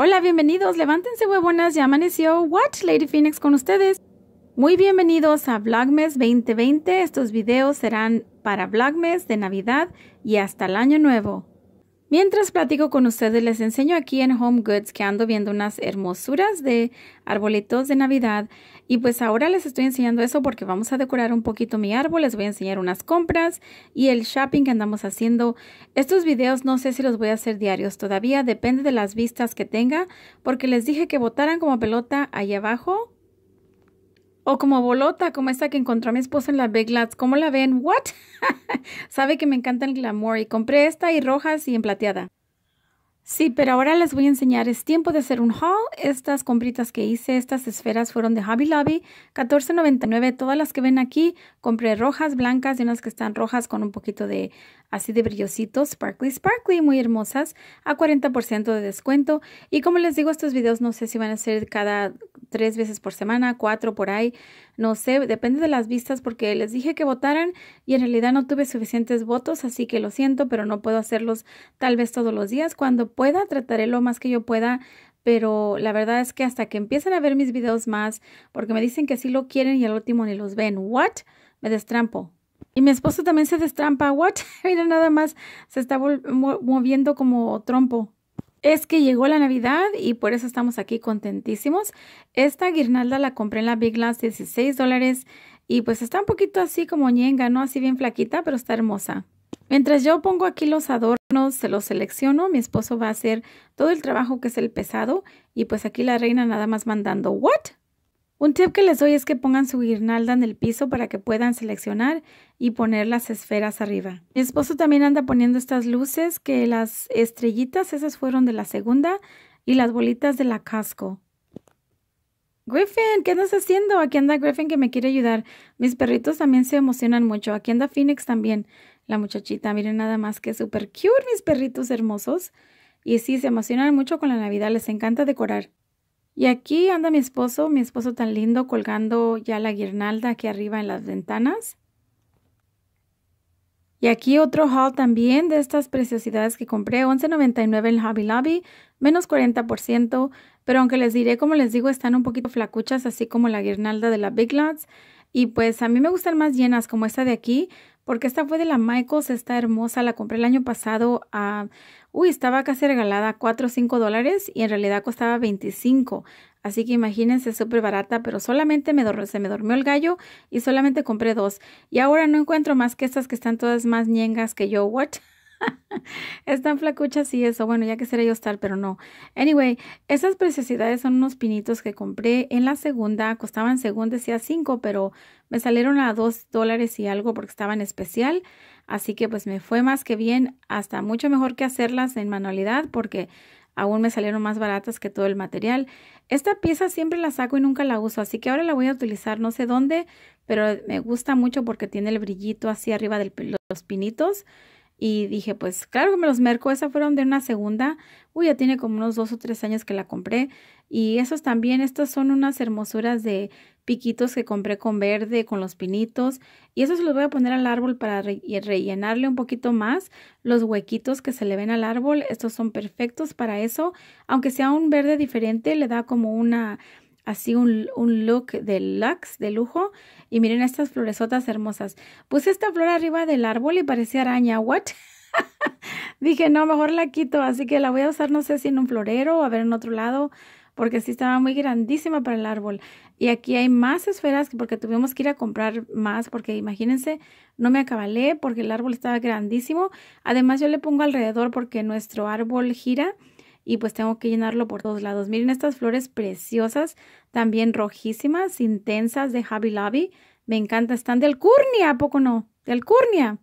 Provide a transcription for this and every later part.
Hola, bienvenidos. Levántense, huevonas. Ya amaneció. What? Lady Phoenix con ustedes. Muy bienvenidos a Vlogmas 2020. Estos videos serán para Vlogmas de Navidad y hasta el Año Nuevo. Mientras platico con ustedes, les enseño aquí en Home Goods que ando viendo unas hermosuras de arbolitos de Navidad. Y pues ahora les estoy enseñando eso porque vamos a decorar un poquito mi árbol. Les voy a enseñar unas compras y el shopping que andamos haciendo. Estos videos no sé si los voy a hacer diarios todavía. Depende de las vistas que tenga porque les dije que votaran como pelota ahí abajo o como bolota, como esta que encontró a mi esposa en la Big Lots. ¿Cómo la ven? ¿What? Sabe que me encanta el glamour y compré esta y rojas y en plateada. Sí, pero ahora les voy a enseñar. Es tiempo de hacer un haul. Estas compritas que hice, estas esferas fueron de Hobby Lobby, $14.99. Todas las que ven aquí, compré rojas, blancas y unas que están rojas con un poquito de así de brillositos, sparkly, sparkly, muy hermosas, a 40% de descuento. Y como les digo, estos videos no sé si van a ser cada tres veces por semana, cuatro por ahí, no sé, depende de las vistas porque les dije que votaran y en realidad no tuve suficientes votos, así que lo siento, pero no puedo hacerlos tal vez todos los días. Cuando pueda, trataré lo más que yo pueda pero la verdad es que hasta que empiecen a ver mis videos más, porque me dicen que sí lo quieren y al último ni los ven. ¿What? Me destrampo. Y mi esposo también se destrampa. ¿What? Mira, nada más se está moviendo como trompo es que llegó la Navidad y por eso estamos aquí contentísimos. Esta guirnalda la compré en la Big Lots, 16 dólares. Y pues está un poquito así como ñenga, ¿no? Así bien flaquita, pero está hermosa. Mientras yo pongo aquí los adornos, se los selecciono, mi esposo va a hacer todo el trabajo que es el pesado. Y pues aquí la reina nada más mandando, ¿what? Un tip que les doy es que pongan su guirnalda en el piso para que puedan seleccionar y poner las esferas arriba. Mi esposo también anda poniendo estas luces que las estrellitas, esas fueron de la segunda, y las bolitas de la casco. Griffin, ¿qué andas haciendo? Aquí anda Griffin que me quiere ayudar. Mis perritos también se emocionan mucho. Aquí anda Phoenix también, la muchachita. Miren nada más que super cute mis perritos hermosos. Y sí, se emocionan mucho con la Navidad, les encanta decorar. Y aquí anda mi esposo, mi esposo tan lindo, colgando ya la guirnalda aquí arriba en las ventanas. Y aquí otro haul también de estas preciosidades que compré, $11.99 en Hobby Lobby, menos 40%, pero aunque les diré, como les digo, están un poquito flacuchas, así como la guirnalda de la Big Lots. Y pues a mí me gustan más llenas como esta de aquí, porque esta fue de la Michaels, está hermosa, la compré el año pasado a, ah, uy, estaba casi regalada, 4 o 5 dólares y en realidad costaba 25. Así que imagínense, súper barata, pero solamente me se me dormió el gallo y solamente compré dos. Y ahora no encuentro más que estas que están todas más ñengas que yo, what? Están flacuchas y eso. Bueno, ya que seré yo estar pero no. Anyway, esas preciosidades son unos pinitos que compré en la segunda. Costaban, según decía, cinco pero me salieron a dos dólares y algo porque estaban especial. Así que pues me fue más que bien, hasta mucho mejor que hacerlas en manualidad porque aún me salieron más baratas que todo el material. Esta pieza siempre la saco y nunca la uso, así que ahora la voy a utilizar no sé dónde, pero me gusta mucho porque tiene el brillito así arriba de los pinitos. Y dije, pues claro que me los merco, esas fueron de una segunda, uy, ya tiene como unos dos o tres años que la compré. Y esos también, estas son unas hermosuras de piquitos que compré con verde, con los pinitos. Y esos los voy a poner al árbol para rellenarle un poquito más los huequitos que se le ven al árbol. Estos son perfectos para eso. Aunque sea un verde diferente, le da como una así un, look de lux, de lujo. Y miren estas floresotas hermosas. Puse esta flor arriba del árbol y parecía araña. ¿What? Dije, no, mejor la quito. Así que la voy a usar, no sé si en un florero o a ver en otro lado porque así estaba muy grandísima para el árbol. Y aquí hay más esferas porque tuvimos que ir a comprar más porque imagínense, no me acabalé porque el árbol estaba grandísimo. Además yo le pongo alrededor porque nuestro árbol gira y pues tengo que llenarlo por todos lados. Miren estas flores preciosas, también rojísimas, intensas de Hobby Lobby. Me encanta, están del Curnia, ¿a poco no? Del Curnia.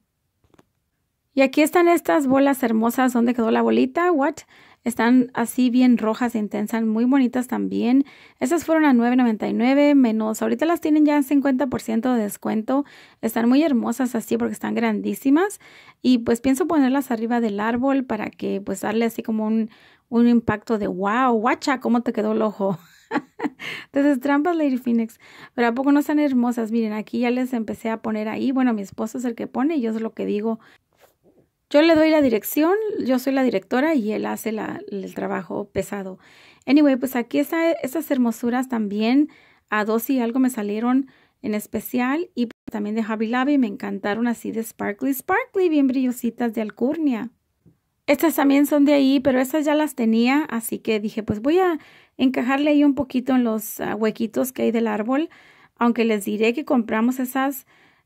Y aquí están estas bolas hermosas ¿Dónde quedó la bolita. What? Están así bien rojas e intensas, muy bonitas también. Estas fueron a $9.99 menos. Ahorita las tienen ya en 50% de descuento. Están muy hermosas así porque están grandísimas. Y pues pienso ponerlas arriba del árbol para que pues darle así como un, un impacto de wow, guacha, cómo te quedó el ojo. Entonces, trampas Lady Phoenix. Pero ¿a poco no están hermosas? Miren, aquí ya les empecé a poner ahí. Bueno, mi esposo es el que pone y yo es lo que digo. Yo le doy la dirección, yo soy la directora y él hace el trabajo pesado. Anyway, pues aquí está, estas hermosuras también a dos y algo me salieron en especial y también de Hobby Lobby me encantaron así de sparkly, sparkly, bien brillositas de alcurnia. Estas también son de ahí, pero estas ya las tenía, así que dije, pues voy a encajarle ahí un poquito en los ah, huequitos que hay del árbol, aunque les diré que compramos esas,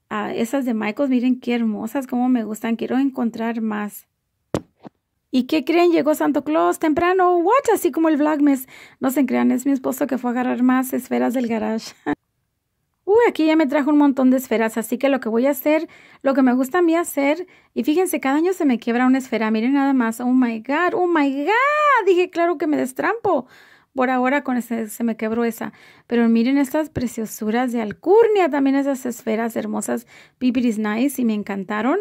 ah, esas de Michaels, miren qué hermosas, cómo me gustan, quiero encontrar más. ¿Y qué creen? Llegó Santo Claus temprano, watch, así como el Vlogmas. No se crean, es mi esposo que fue a agarrar más esferas del garage. Uy, aquí ya me trajo un montón de esferas, así que lo que voy a hacer, lo que me gusta a mí hacer, y fíjense, cada año se me quiebra una esfera, miren nada más, oh my god, oh my god, dije, claro que me destrampo. Por ahora con ese, se me quebró esa, pero miren estas preciosuras de alcurnia, también esas esferas hermosas, pipiris nice, y me encantaron.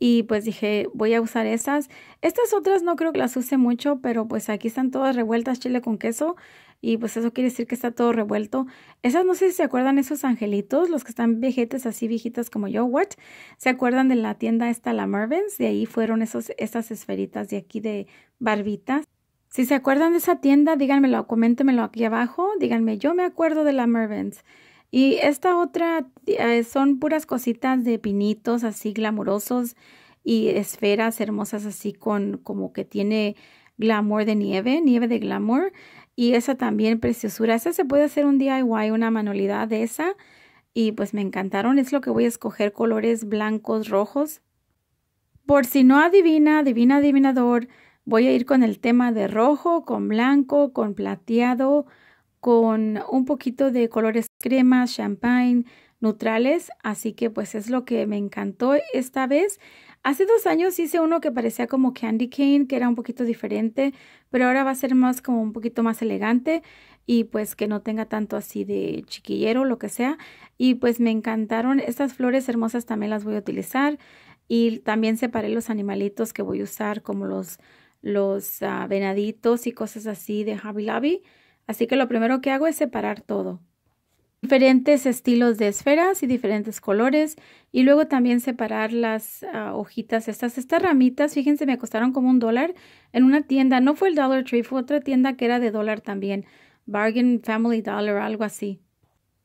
Y pues dije, voy a usar esas. Estas otras no creo que las use mucho, pero pues aquí están todas revueltas chile con queso y pues eso quiere decir que está todo revuelto. Esas, no sé si se acuerdan, esos angelitos, los que están viejetes así viejitas como yo, what? ¿Se acuerdan de la tienda esta, la Mervins? De ahí fueron esos, esferitas de aquí de barbitas. Si se acuerdan de esa tienda, díganmelo, coméntenmelo aquí abajo, díganme, yo me acuerdo de la Mervins. Y esta otra eh, son puras cositas de pinitos así glamurosos y esferas hermosas así con como que tiene glamour de nieve, nieve de glamour. Y esa también preciosura. Esa se puede hacer un DIY, una manualidad de esa. Y pues me encantaron. Es lo que voy a escoger, colores blancos, rojos. Por si no adivina, adivina adivinador, voy a ir con el tema de rojo, con blanco, con plateado, con un poquito de colores crema, champagne, neutrales. Así que pues es lo que me encantó esta vez. Hace dos años hice uno que parecía como candy cane, que era un poquito diferente, pero ahora va a ser más como un poquito más elegante y pues que no tenga tanto así de chiquillero, lo que sea. Y pues me encantaron. Estas flores hermosas también las voy a utilizar y también separé los animalitos que voy a usar como los, los ah, venaditos y cosas así de Hobby Lavi. Así que lo primero que hago es separar todo diferentes estilos de esferas y diferentes colores y luego también separar las ah, hojitas estas estas ramitas fíjense me costaron como un dólar en una tienda no fue el Dollar Tree fue otra tienda que era de dólar también Bargain Family Dollar algo así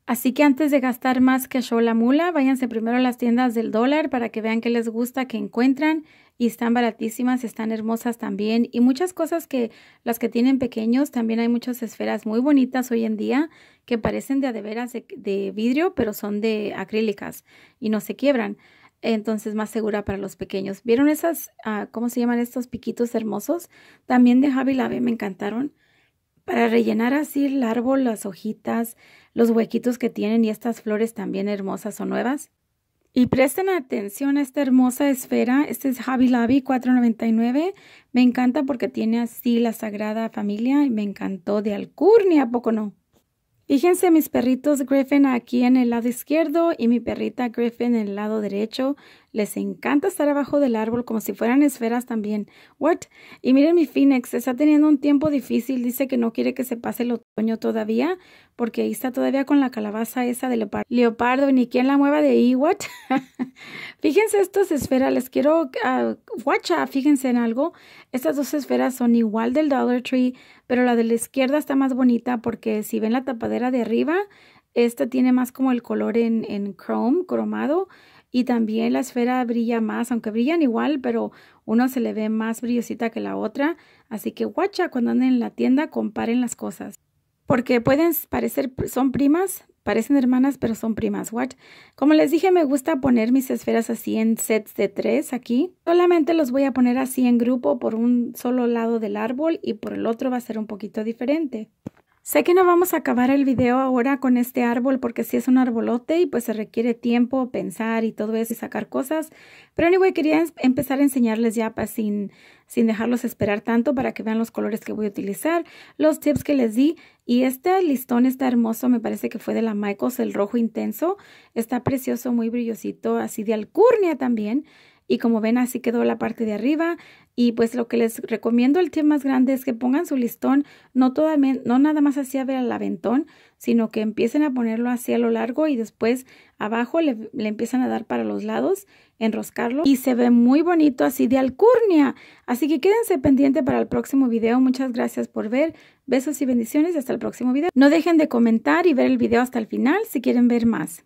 Así que antes de gastar más que show la mula, váyanse primero a las tiendas del dólar para que vean qué les gusta, qué encuentran. Y están baratísimas, están hermosas también. Y muchas cosas que las que tienen pequeños, también hay muchas esferas muy bonitas hoy en día que parecen de adeveras de, vidrio, pero son de acrílicas y no se quiebran. Entonces, más segura para los pequeños. ¿Vieron esas, ah, cómo se llaman estos piquitos hermosos? También de Javi Lave, me encantaron para rellenar así el árbol, las hojitas, los huequitos que tienen y estas flores también hermosas o nuevas. Y presten atención a esta hermosa esfera. Este es Hobby Lobby 499. Me encanta porque tiene así la Sagrada Familia y me encantó de alcurnia, ¿a poco no? Fíjense mis perritos Griffin aquí en el lado izquierdo y mi perrita Griffin en el lado derecho. Les encanta estar abajo del árbol como si fueran esferas también. What? Y miren mi Phoenix, está teniendo un tiempo difícil. Dice que no quiere que se pase el otoño todavía porque ahí está todavía con la calabaza esa de leopardo. Leopardo, ni quien la mueva de ahí. What? fíjense estas esferas. Les quiero... Ah, Watcha. Fíjense en algo. Estas dos esferas son igual del Dollar Tree, pero la de la izquierda está más bonita porque si ven la tapadera de arriba... Esta tiene más como el color en, en chrome, cromado, y también la esfera brilla más, aunque brillan igual, pero uno se le ve más brillosita que la otra, así que guacha cuando anden en la tienda, comparen las cosas. Porque pueden parecer, son primas, parecen hermanas, pero son primas, what? Como les dije, me gusta poner mis esferas así en sets de tres aquí. Solamente los voy a poner así en grupo por un solo lado del árbol y por el otro va a ser un poquito diferente. Sé que no vamos a acabar el video ahora con este árbol porque si sí es un arbolote y pues se requiere tiempo, pensar y todo eso y sacar cosas. Pero anyway, quería empezar a enseñarles ya para pues, sin, sin dejarlos esperar tanto para que vean los colores que voy a utilizar, los tips que les di. Y este listón está hermoso, me parece que fue de la Michaels, el rojo intenso. Está precioso, muy brillosito, así de alcurnia también. Y como ven, así quedó la parte de arriba. Y pues lo que les recomiendo, el tío más grande es que pongan su listón no, nada no nada más hacia el aventón, sino que empiecen a ponerlo hacia lo largo y después abajo le, empiezan a dar para los lados, enroscarlo y se ve muy bonito así de alcurnia. Así que quédense pendiente para el próximo video. Muchas gracias por ver. Besos y bendiciones hasta el próximo video. No dejen de comentar y ver el video hasta el final si quieren ver más.